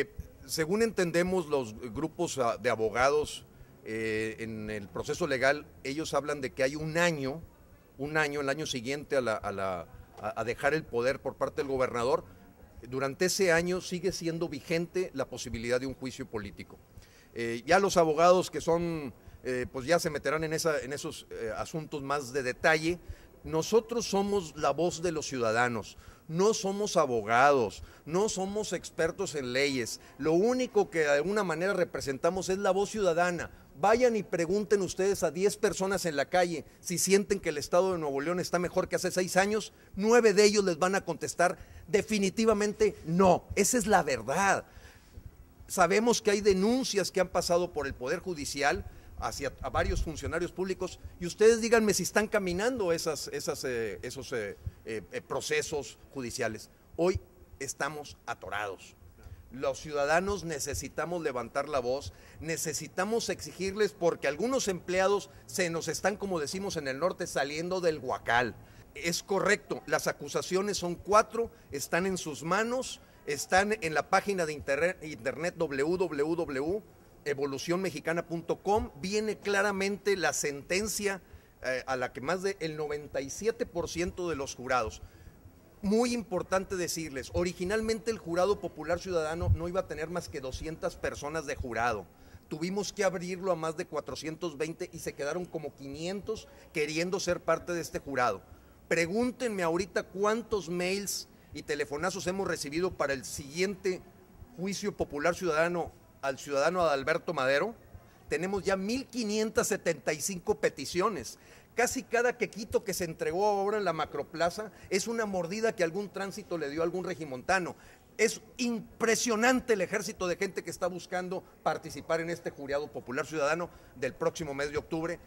Eh, según entendemos los grupos ah, de abogados eh, en el proceso legal, ellos hablan de que hay un año, un año, el año siguiente a, dejar el poder por parte del gobernador, durante ese año sigue siendo vigente la posibilidad de un juicio político. Eh, ya los abogados que son, pues ya se meterán en, esos asuntos más de detalle, nosotros somos la voz de los ciudadanos, no somos abogados, no somos expertos en leyes. Lo único que de alguna manera representamos es la voz ciudadana. Vayan y pregunten ustedes a 10 personas en la calle si sienten que el Estado de Nuevo León está mejor que hace seis años. Nueve de ellos les van a contestar definitivamente no. Esa es la verdad. Sabemos que hay denuncias que han pasado por el Poder Judicial hacia a varios funcionarios públicos y ustedes díganme si están caminando esas, eh, esos eh, eh, procesos judiciales. Hoy estamos atorados. Los ciudadanos necesitamos levantar la voz, necesitamos exigirles porque algunos empleados se nos están, como decimos en el norte, saliendo del huacal. Es correcto, las acusaciones son cuatro, están en sus manos, están en la página de internet www evolucionmexicana.com viene claramente la sentencia eh, a la que más del 97% de los jurados. Muy importante decirles, originalmente el jurado popular ciudadano no iba a tener más que 200 personas de jurado. Tuvimos que abrirlo a más de 420 y se quedaron como 500 queriendo ser parte de este jurado. Pregúntenme ahorita cuántos mails y telefonazos hemos recibido para el siguiente juicio popular ciudadano al ciudadano Adalberto Madero, tenemos ya 1.575 peticiones. Casi cada quequito que se entregó ahora en la macroplaza es una mordida que algún tránsito le dio a algún regimontano. Es impresionante el ejército de gente que está buscando participar en este jurado popular ciudadano del próximo mes de octubre.